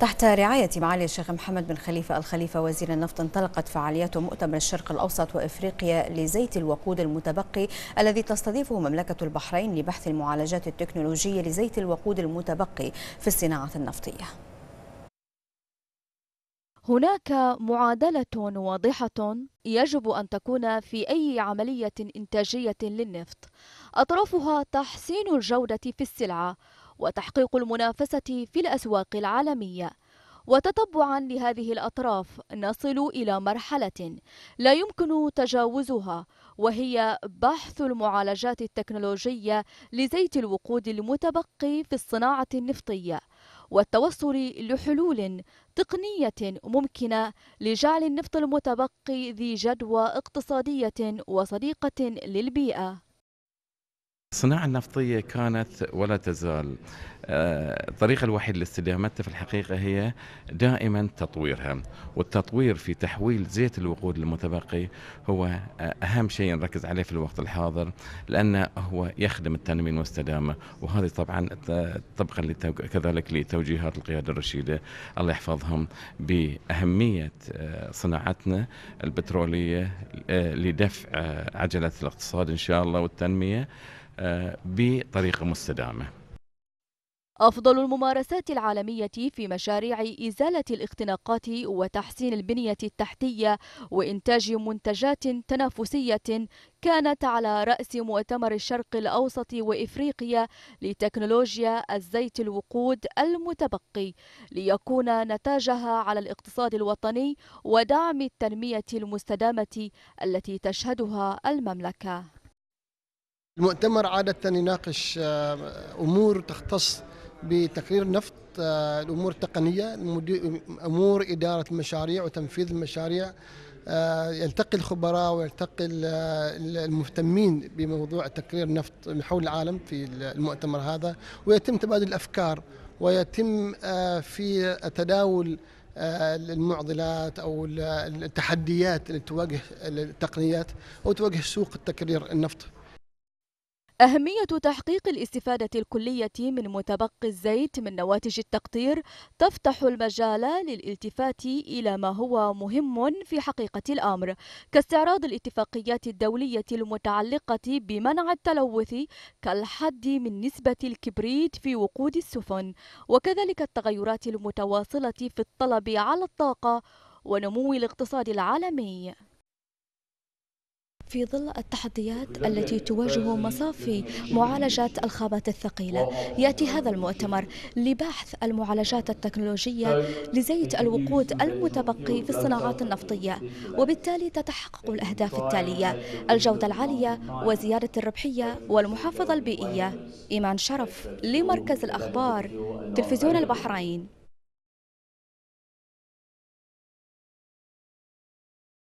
تحت رعاية معالي الشيخ محمد بن خليفة الخليفة وزير النفط انطلقت فعاليات مؤتمر الشرق الأوسط وإفريقيا لزيت الوقود المتبقي الذي تستضيفه مملكة البحرين لبحث المعالجات التكنولوجية لزيت الوقود المتبقي في الصناعة النفطية هناك معادلة واضحة يجب أن تكون في أي عملية إنتاجية للنفط أطرافها تحسين الجودة في السلعة وتحقيق المنافسة في الأسواق العالمية وتتبعا لهذه الأطراف نصل إلى مرحلة لا يمكن تجاوزها وهي بحث المعالجات التكنولوجية لزيت الوقود المتبقي في الصناعة النفطية والتوصل لحلول تقنية ممكنة لجعل النفط المتبقي ذي جدوى اقتصادية وصديقة للبيئة الصناعة النفطية كانت ولا تزال آه، الطريقة الوحيدة لاستدامتها في الحقيقة هي دائما تطويرها والتطوير في تحويل زيت الوقود المتبقي هو آه، أهم شيء نركز عليه في الوقت الحاضر لأنه هو يخدم التنمية والاستدامة وهذه طبعا طبقا كذلك لتوجيهات القيادة الرشيدة الله يحفظهم بأهمية آه، صناعتنا البترولية لدفع عجلة الاقتصاد إن شاء الله والتنمية بطريقة مستدامة أفضل الممارسات العالمية في مشاريع إزالة الاختناقات وتحسين البنية التحتية وإنتاج منتجات تنافسية كانت على رأس مؤتمر الشرق الأوسط وإفريقيا لتكنولوجيا الزيت الوقود المتبقي ليكون نتاجها على الاقتصاد الوطني ودعم التنمية المستدامة التي تشهدها المملكة المؤتمر عادة يناقش آه، أمور تختص بتقرير النفط آه، الأمور التقنية أمور إدارة المشاريع وتنفيذ المشاريع آه، يلتقي الخبراء ويلتقي المهتمين بموضوع تقرير النفط من حول العالم في المؤتمر هذا ويتم تبادل الأفكار ويتم في تداول المعضلات او التحديات التي تواجه التقنيات او تواجه سوق التكرير النفط أهمية تحقيق الاستفادة الكلية من متبقي الزيت من نواتج التقطير تفتح المجال للالتفات إلى ما هو مهم في حقيقة الأمر كاستعراض الاتفاقيات الدولية المتعلقة بمنع التلوث كالحد من نسبة الكبريت في وقود السفن وكذلك التغيرات المتواصلة في الطلب على الطاقة ونمو الاقتصاد العالمي في ظل التحديات التي تواجه مصافي معالجة الخامات الثقيلة يأتي هذا المؤتمر لبحث المعالجات التكنولوجية لزيت الوقود المتبقي في الصناعات النفطية وبالتالي تتحقق الأهداف التالية الجودة العالية وزيادة الربحية والمحافظة البيئية إيمان شرف لمركز الأخبار تلفزيون البحرين